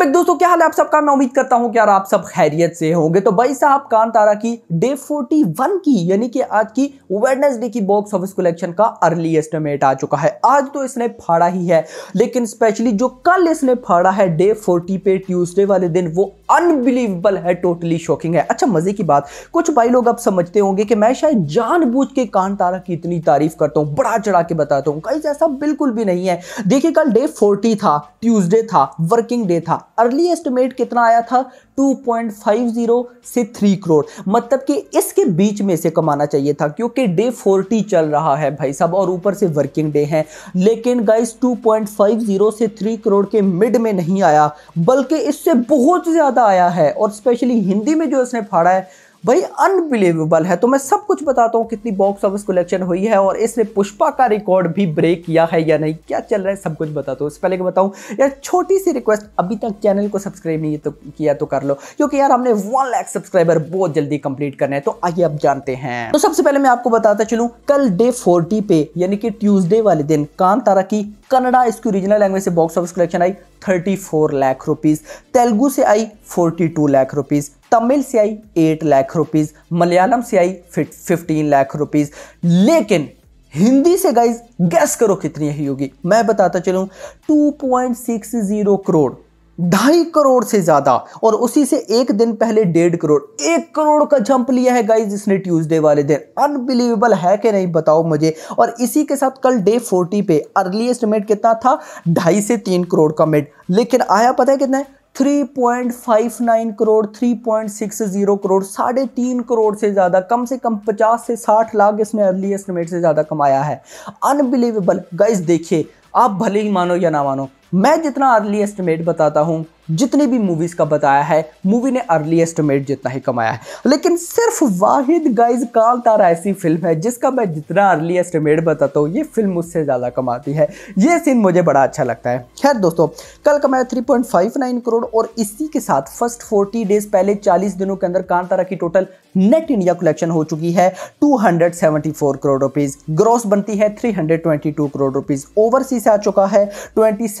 back दोस्तों क्या हाल है आप सबका मैं उम्मीद करता हूं कि यार आप सब खैरियत से होंगे तो भाई साहब कांतारा की डे 41 की यानी कि आज की वेडनेसडे की बॉक्स ऑफिस कलेक्शन का अर्ली एस्टिमेट आ चुका है आज तो इसने फाड़ा ही है लेकिन स्पेशली जो कल इसने फाड़ा है डे 40 पे ट्यूसडे वाले दिन वो अनबिलीवेबल है टोटली शॉकिंग है अच्छा मजे की बात कुछ भाई लोग अब समझते होंगे कि मैं शायद जानबूझ के कान की इतनी तारीफ करता हूँ बड़ा चढ़ा के बताता हूँ कहीं ऐसा बिल्कुल भी नहीं है देखिए कल डे फोर्टी था ट्यूजडे था वर्किंग डे था अर्ली एस्टिमेट कितना आया था 2.50 से 3 करोड़ मतलब कि इसके बीच में से कमाना चाहिए था क्योंकि डे 40 चल रहा है भाई साहब और ऊपर से वर्किंग डे हैं लेकिन गाइस 2.50 से 3 करोड़ के मिड में नहीं आया बल्कि इससे बहुत ज़्यादा आया है और स्पेशली हिंदी में जो इसने फाड़ा है भाई अनबिलीवेबल है तो मैं सब कुछ बताता हूँ कितनी बॉक्स ऑफिस कलेक्शन हुई है और इसने पुष्पा का रिकॉर्ड भी ब्रेक किया है या नहीं क्या चल रहा है सब कुछ बताता हूँ इससे पहले बताऊँ यार छोटी सी रिक्वेस्ट अभी तक चैनल को सब्सक्राइब नहीं तो किया तो कर लो क्योंकि यार हमने वन लाख सब्सक्राइबर बहुत जल्दी कंप्लीट करना है तो आइए आप जानते हैं तो सबसे पहले मैं आपको बताता चलूँ कल डे फोर्टी पे यानी कि ट्यूजडे वाले दिन कान की कन्नडा इसकी रीजनल लैंग्वेज से बॉक्स ऑफिस कलेक्शन आई 34 लाख रुपीस तेलुगु से आई 42 लाख रुपीस तमिल से आई 8 लाख रुपीस मलयालम से आई 15 लाख रुपीस लेकिन हिंदी से गाइज गैस करो कितनी ही होगी मैं बताता चलूं 2.60 करोड़ ढाई करोड़ से ज़्यादा और उसी से एक दिन पहले डेढ़ करोड़ एक करोड़ का जंप लिया है गाइज इसने ट्यूसडे वाले दिन अनबिलीवेबल है कि नहीं बताओ मुझे और इसी के साथ कल डे फोर्टी पे अर्लीस्ट एस्टिमेट कितना था ढाई से तीन करोड़ का मेट लेकिन आया पता है कितना है 3.59 करोड़ 3.60 करोड़ साढ़े तीन करोड़ से ज़्यादा कम से कम 50 से 60 लाख इसने अर्ली एस्टिमेट से ज़्यादा कमाया है अनबिलीवेबल गाइज देखिए आप भले ही मानो या ना मानो मैं जितना अर्ली एस्टिमेट बताता हूँ जितने भी मूवीज़ का बताया है मूवी ने अर्ली एस्टिमेट जितना ही कमाया है लेकिन सिर्फ वाहिद गाइज काल तार ऐसी फिल्म है जिसका मैं जितना अर्ली एस्टिमेट बताता हूँ ये फिल्म मुझसे ज़्यादा कमाती है ये सीन मुझे बड़ा अच्छा लगता है खैर दोस्तों कल कमाया थ्री करोड़ और इसी के साथ फर्स्ट फोर्टी डेज पहले चालीस दिनों के अंदर कांतारा की टोटल नेट इंडिया कलेक्शन हो चुकी है 274 करोड़ रुपीज़ ग्रॉस बनती है 322 करोड़ रुपीज़ ओवरसी से आ चुका है 27.50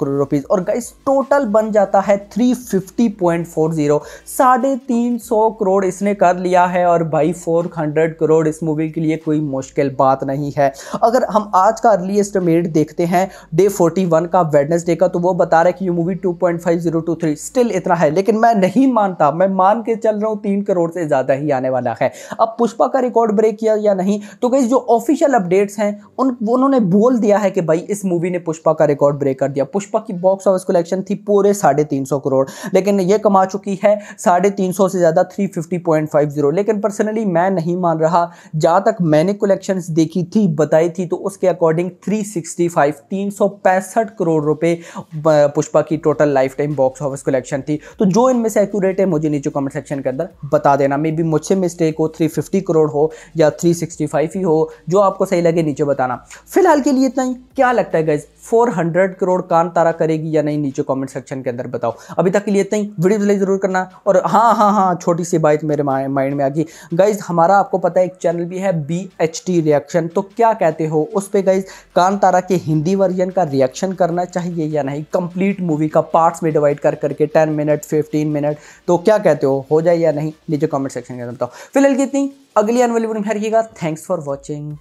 करोड़ रुपीज़ और गाइस टोटल टोटल बन जाता है 350.40 साढ़े तीन सौ करोड़ इसने कर लिया है और भाई 400 करोड़ इस मूवी के लिए कोई मुश्किल बात नहीं है अगर हम आज का अर्ली एस्टिमेट देखते हैं डे 41 का वेडनेसडे का तो वो बता रहा है कि ये मूवी 2.5023 स्टिल इतना है लेकिन मैं नहीं मानता मैं मान के चल रहा हूँ तीन करोड़ से ज़्यादा ही आने वाला है अब पुष्पा का रिकॉर्ड ब्रेक किया या नहीं तो कई जो ऑफिशियल अपडेट्स हैं उन उन्होंने बोल दिया है कि भाई इस मूवी ने पुष्पा का रिकॉर्ड ब्रेक कर दिया पुष्पा की बॉक्स ऑफिस कलेक्शन थी पूरे साढ़े तीन सौ करोड़ लेकिन ये कमा चुकी है साढ़े तीन सौ से ज़्यादा three fifty point five zero लेकिन पर्सनली मैं नहीं मान रहा जहाँ तक मैंने कलेक्शन देखी थी बताई थी तो उसके अकॉर्डिंग थ्री सिक्सटी फाइव तीन सौ पैंसठ करोड़ रुपए पुष्पा की total life time box office collection थी तो जो इनमें से एक्यूरेट है मुझे नीचे कमेंट सेक्शन के अंदर बता देना मे बी मुझसे मिस्टेक हो थ्री फिफ्टी करोड़ हो या थ्री सिक्सटी फाइव ही हो जो आपको सही लगे नीचे बताना फिलहाल के लिए इतना ही क्या लगता है गैस 400 करोड़ कान तारा करेगी या नहीं नीचे कमेंट सेक्शन के अंदर बताओ अभी तक के लिए इतना ही वीडियो लाइक ज़रूर करना और हाँ हाँ हाँ छोटी सी बात मेरे माइंड में आ गई गाइज हमारा आपको पता है एक चैनल भी है बी एच टी रिएक्शन तो क्या कहते हो उस पर गाइज कान तारा के हिंदी वर्जन का रिएक्शन करना चाहिए या नहीं कंप्लीट मूवी का पार्ट्स में डिवाइड कर करके टेन मिनट फिफ्टीन मिनट तो क्या कहते हो हो जाए या नहीं नीचे कॉमेंट सेक्शन के अंदर बताओ फिलहाल की इतनी अगली अनवेलेबल में रखिएगा थैंक्स फॉर वॉचिंग